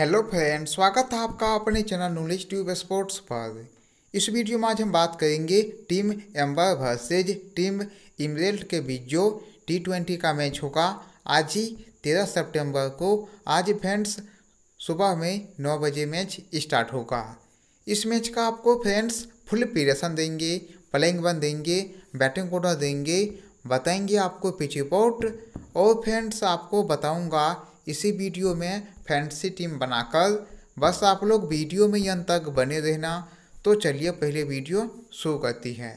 hello friend स्वागत है आपका अपने चैनल नॉलेज ट्यूब स्पोर्ट्स पर इस वीडियो में आज हम बात करेंगे team Amber versus team Emerald के बीच जो टी ट्वेंटी का मैच होगा आज ही तेरह सितंबर को आज फ्रेंड्स सुबह में नौ बजे मैच स्टार्ट होगा इस मैच का आपको फ्रेंड्स फुल प्रिपरेशन देंगे प्लेइंग वन देंगे बैटिंग ऑर्डर देंगे बताएंगे आपको पिच रिपोर्ट और फ्रेंड्स आपको बताऊँगा इसी वीडियो में फैंसी टीम बनाकर बस आप लोग वीडियो में अंत तक बने रहना तो चलिए पहले वीडियो शुरू करती है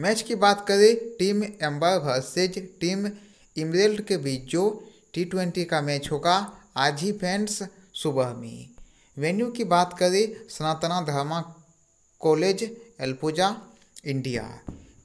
मैच की बात करें team Amber versus team Emerald के बीच जो टी ट्वेंटी का मैच होगा आज ही फैंस सुबह में वेन्यू की बात करें Sanatana Dharma College Alappuzha India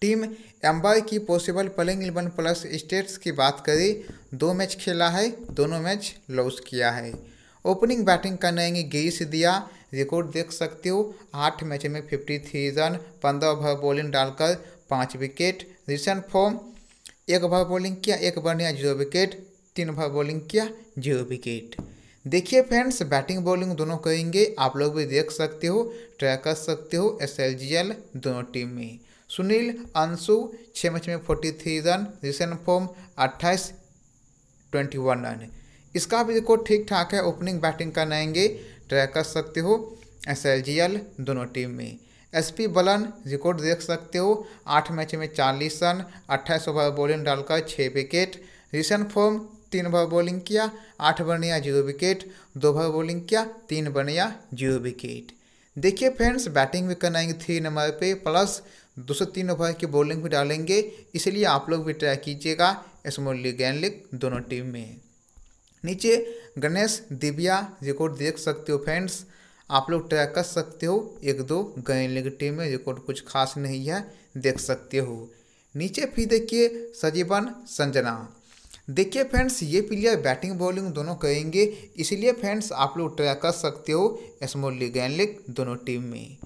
team Amber की possible playing eleven plus stats की बात करें दो मैच खेला है दोनों मैच लॉस किया है ओपनिंग बैटिंग करने गेस दिया रिकॉर्ड देख सकते हो आठ मैच में फिफ्टी थ्री रन पंद्रह ओवर बॉलिंग डालकर पाँच विकेट रिसेंट फॉर्म एक ओवर बॉलिंग किया एक या जीरो विकेट तीन ओवर बॉलिंग किया जीरो विकेट देखिए फ्रेंड्स बैटिंग बॉलिंग दोनों करेंगे आप लोग भी देख सकते हो ट्रैक कर सकते हो एस दोनों टीम में सुनील अंशु छः मैच में forty three run recent form अट्ठाईस ट्वेंटी वन रन इसका भी रिकॉर्ड ठीक ठाक है ओपनिंग बैटिंग करनाएंगे ट्रैक कर सकते हो एस एल जी एल दोनों टीम में एस पी बलन रिकॉर्ड देख सकते हो आठ मैच में चालीस रन अट्ठाईस ओवर बॉलिंग डालकर छः विकेट रिसेंट फॉर्म तीन ओवर बॉलिंग किया आठ बनिया जीरो विकेट दो ओवर बॉलिंग किया तीन बनिया जीरो विकेट देखिए फ्रेंड्स बैटिंग भी करना थ्री नंबर पे प्लस दो सौ तीन ओवर की बॉलिंग भी डालेंगे इसलिए आप लोग भी ट्राई कीजिएगा स्मॉल लीग लीग दोनों टीम में नीचे गणेश दिव्या रिकॉर्ड देख सकते हो फ्रेंड्स आप लोग ट्राई कर सकते हो एक दो गैन लीग टीम में रिकॉर्ड कुछ खास नहीं है देख सकते हो नीचे फिर देखिए सजीवन संजना देखिए फ्रेंड्स ये प्लेयर बैटिंग बॉलिंग दोनों करेंगे इसलिए फ्रेंड्स आप लोग ट्राई कर सकते हो स्मॉल लीग लीग दोनों टीम में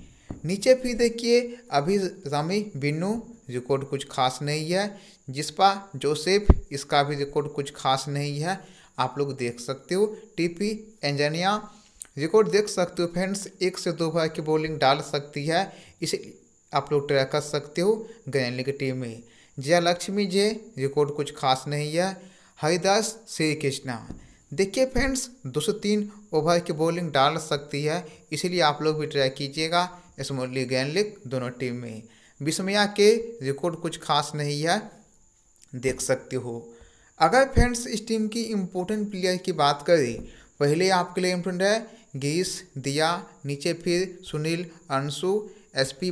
नीचे फिर देखिए अभी रामी बिन्नू रिकॉर्ड कुछ खास नहीं है जिसपा जोसेफ इसका भी रिकॉर्ड कुछ खास नहीं है आप लोग देख सकते हो टीपी एंजनिया रिकॉर्ड देख सकते हो फ्रेंड्स एक से दो बार की बॉलिंग डाल सकती है इसे आप लोग ट्रैक कर सकते हो ग्रैंड लीग टीम में जया लक्ष्मी जे रिकॉर्ड कुछ खास नहीं है हरिदास श्री कृष्णा देखिए फ्रेंड्स दो सौ तीन ओवर की बॉलिंग डाल सकती है इसलिए आप लोग भी ट्राई कीजिएगा स्मोली गैन लीग दोनों टीम में विस्मया के रिकॉर्ड कुछ खास नहीं है देख सकते हो अगर फ्रेंड्स इस टीम की इम्पोर्टेंट प्लेयर की बात करें पहले आपके लिए इम्पोर्टेंट है गीस दिया नीचे फिर सुनील अंशु एसपी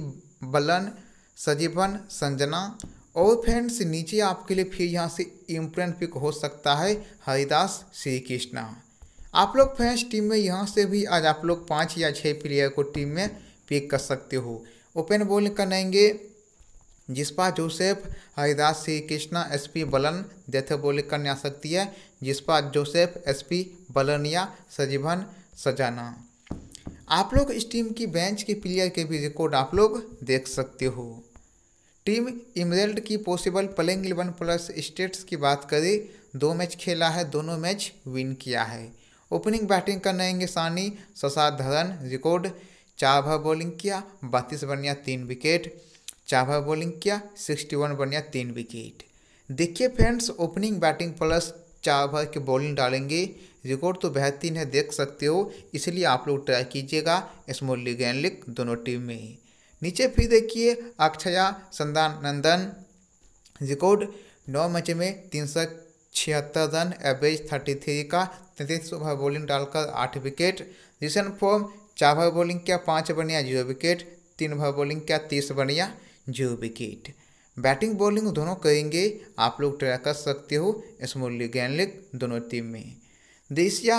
बलन सजीवन संजना और फ्रेंड्स नीचे आपके लिए फिर यहाँ से इम्पोर्टेंट पिक हो सकता है हरिदास श्री कृष्णा आप लोग फ्रेंड्स टीम में यहाँ से भी आज आप लोग पाँच या छः प्लेयर को टीम में पिक कर सकते हो ओपन बॉलिंग करेंगे Jispa Joseph Haridas Shri Krishna S P Balan death bowling करने आ सकती है जिसपा जोसेफ एस पी बलन या सजीवन सजाना आप लोग इस टीम की बेंच के प्लेयर के भी रिकॉर्ड आप लोग देख सकते हो टीम इमरेल्ड की possible playing eleven plus stats की बात करें दो मैच खेला है दोनों मैच विन किया है ओपनिंग बैटिंग करने आएंगे सानी ससाधरन रिकॉर्ड चार भर बॉलिंग किया बत्तीस बनिया तीन विकेट चार भर बॉलिंग किया सिक्सटी वन बनिया तीन विकेट देखिए फ्रेंड्स ओपनिंग बैटिंग प्लस चार भर के बॉलिंग डालेंगे रिकॉर्ड तो बेहतरीन है देख सकते हो इसलिए आप लोग ट्राई कीजिएगा स्मॉल लीग एंड लीग दोनों टीम में नीचे फिर देखिए अक्षया संदान नंदन रिकॉर्ड नौ मैच में तीन सौ छिहत्तर रन एवरेज थर्टी थ्री का तैंतीस ओवर बॉलिंग डालकर आठ विकेट रिसन फॉर्म चार ओवर बॉलिंग क्या पाँच बनिया जीरो विकेट तीन ओवर बॉलिंग क्या तीस बनिया जीरो विकेट बैटिंग बॉलिंग दोनों करेंगे आप लोग ट्रैक कर सकते हो स्मॉल लीग एंड लीग दोनों टीम में देशिया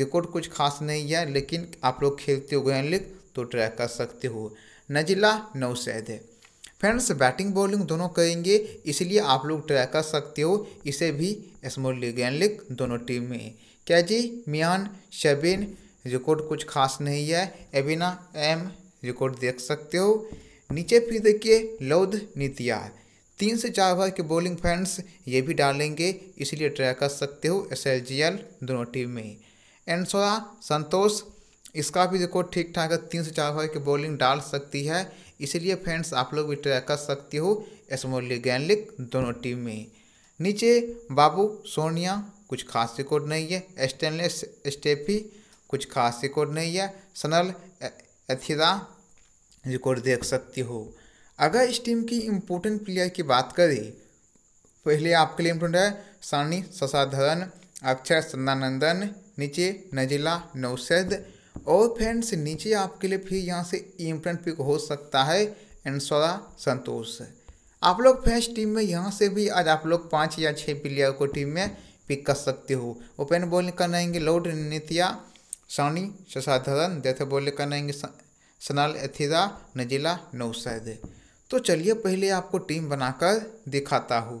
रिकॉर्ड कुछ खास नहीं है लेकिन आप लोग खेलते हो गैन लीग तो ट्रैक कर सकते हो नजिला नौसैद है फ्रेंड्स बैटिंग बॉलिंग दोनों करेंगे इसलिए आप लोग ट्राई कर सकते हो इसे भी स्मॉल लीग एंड लीग दोनों टीम में क्या जी मियान शबिन रिकॉर्ड कुछ खास नहीं है एबिना एम रिकॉर्ड देख सकते हो नीचे फिर देखिए लौद नीतिया तीन से चार ओवर के बॉलिंग फैंस ये भी डालेंगे इसलिए ट्राई कर सकते हो एस दोनों टीम में एनसोरा संतोष इसका भी देखो ठीक ठाक तीन से चार ओवर की बॉलिंग डाल सकती है इसलिए फ्रेंड्स आप लोग भी ट्राई कर सकते हो स्मॉल लीग दोनों टीम में नीचे बाबू सोनिया कुछ खास रिकॉर्ड नहीं है स्टेनलेस स्टेफी कुछ खास रिकॉर्ड नहीं है सनल एथिदा रिकॉर्ड देख सकती हो अगर इस टीम की इम्पोर्टेंट प्लेयर की बात करें पहले आपके लिए इम्पोर्टेंट है सानी ससाधरन अक्षर सन्नानंदन नीचे नजिला नौसैद और फ्रेंड्स नीचे आपके लिए फिर यहाँ से इम्प्रेंट e पिक हो सकता है एंसोरा संतोष आप लोग फ्रेंड्स टीम में यहाँ से भी आज आप लोग पाँच या छः प्लेयर को टीम में पिक कर सकते हो ओपन बॉलिंग करनाएंगे लॉर्ड नितिया सानी शशाधरन डेथ बॉलिंग करनाएंगे सनाल एथिरा नजीला नौशैद तो चलिए पहले आपको टीम बनाकर दिखाता हूँ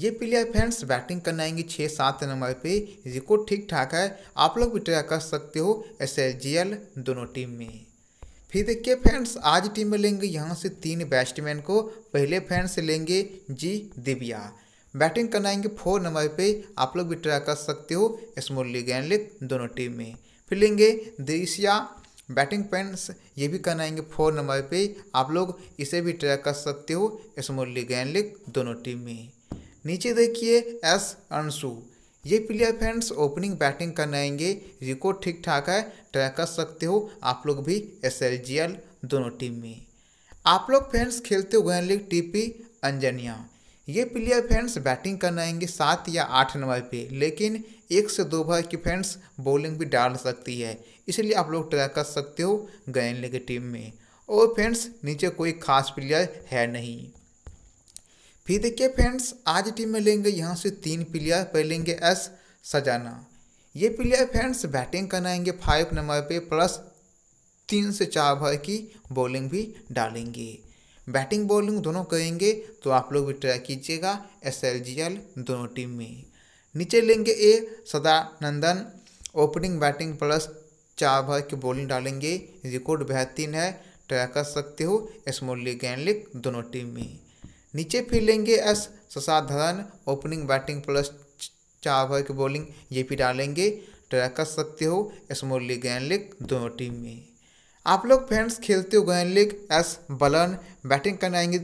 ये प्लेयर फ्रेंड्स बैटिंग करने आएंगे छः सात नंबर पे रिकॉर्ड ठीक ठाक है आप लोग भी ट्राई कर सकते हो एस दोनों टीम में फिर देखिए फ्रेंड्स आज टीम में लेंगे यहाँ से तीन बैट्समैन को पहले फ्रेंड्स लेंगे जी दिव्या बैटिंग करने आएंगे फोर नंबर पे आप लोग भी ट्राई कर सकते हो स्मॉल लीग एंड लीग दोनों टीम में फिर लेंगे दृश्या बैटिंग पेंट्स ये भी करना आएंगे फोर नंबर पे आप लोग इसे भी ट्राई कर सकते हो स्मॉल लीग एंड लीग दोनों टीम में नीचे देखिए एस अंशु ये प्लेयर फ्रेंड्स ओपनिंग बैटिंग करने आएंगे रिकॉर्ड ठीक ठाक है ट्रैक कर सकते हो आप लोग भी एस दोनों टीम में आप लोग फ्रेंड्स खेलते हो गोयन लीग टीपी अंजनिया ये प्लेयर फ्रेंड्स बैटिंग करने आएंगे सात या आठ नंबर पे लेकिन एक से दो भर की फ्रेंड्स बॉलिंग भी डाल सकती है इसलिए आप लोग ट्रैक कर सकते हो गयन लीग टीम में और फ्रेंड्स नीचे कोई खास प्लेयर है नहीं फिर देखिए फ्रेंड्स आज टीम में लेंगे यहाँ से तीन प्लेयर पहले लेंगे एस सजाना ये प्लेयर फ्रेंड्स बैटिंग कराएंगे फाइव नंबर पे प्लस तीन से चार भर की बॉलिंग भी डालेंगे बैटिंग बॉलिंग दोनों करेंगे तो आप लोग भी ट्राई कीजिएगा एस दोनों टीम में नीचे लेंगे A Sadanandan opening batting plus चार भर की बॉलिंग डालेंगे रिकॉर्ड बेहतरीन है ट्राई कर सकते हो स्मॉल लीग एंड लीग दोनों टीम में नीचे फिर लेंगे S Sasidharan opening batting plus चार ओवर की बॉलिंग ये भी डालेंगे ट्रैक कर सकते हो स्मोली लीग ग्रैंड लीग दोनों टीम में आप लोग फ्रेंड्स खेलते हो grand league S Balan batting करने आएंगे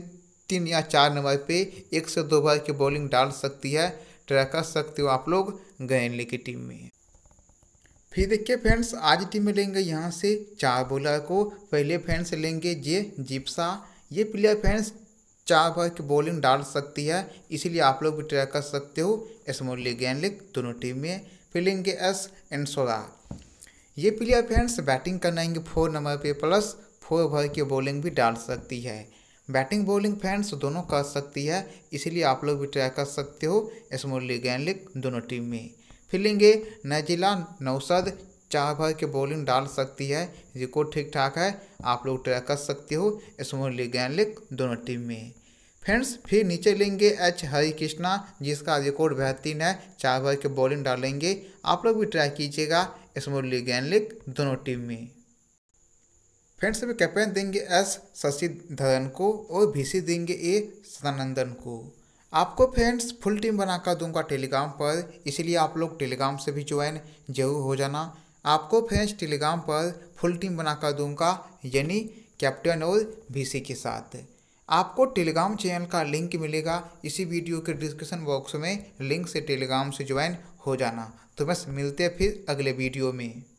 तीन या चार नंबर पे एक से दो ओवर की बॉलिंग डाल सकती है ट्रैक कर सकते हो आप लोग ग्रैंड लीग की टीम में फिर देखिए फ्रेंड्स आज टीम में लेंगे यहाँ से चार बॉलर को पहले फ्रेंड्स लेंगे जे जिप्सा ये प्लेयर फ्रेंड्स चार ओवर की बॉलिंग डाल सकती है इसीलिए आप लोग भी ट्राई कर सकते हो मुरली गैनलिक दोनों टीम में फील्डिंग एस एंड सोरा ये प्लेयर फ्रेंड्स बैटिंग करना आएंगे फोर नंबर पे प्लस फोर ओवर की बॉलिंग भी डाल सकती है बैटिंग बॉलिंग फैंस दोनों कर सकती है इसीलिए आप लोग भी ट्राई कर सकते हो मुरली गैनलिक दोनों टीम में फील्डिंग नजिला नजीला नौसद चाह भर के बॉलिंग डाल सकती है रिकॉर्ड ठीक ठाक है आप लोग ट्राई कर सकते हो स्मॉल गैनलिक दोनों टीम में फ्रेंड्स फिर नीचे लेंगे एच हरी कृष्णा जिसका रिकॉर्ड बेहतरीन है चार भर के बॉलिंग डालेंगे आप लोग भी ट्राई कीजिएगा स्मॉल गैनलिक दोनों टीम में फ्रेंड्स अभी कैप्टन देंगे एस शशिधरन को और भीसी देंगे ए सदानंदन को आपको फ्रेंड्स फुल टीम बनाकर दूंगा टेलीग्राम पर इसलिए आप लोग टेलीग्राम से भी ज्वाइन जरूर हो जाना आपको फ्रेंड्स टेलीग्राम पर फुल टीम बनाकर दूंगा यानी कैप्टन और वीसी के साथ आपको टेलीग्राम चैनल का लिंक मिलेगा इसी वीडियो के डिस्क्रिप्शन बॉक्स में लिंक से टेलीग्राम से ज्वाइन हो जाना तो बस मिलते हैं फिर अगले वीडियो में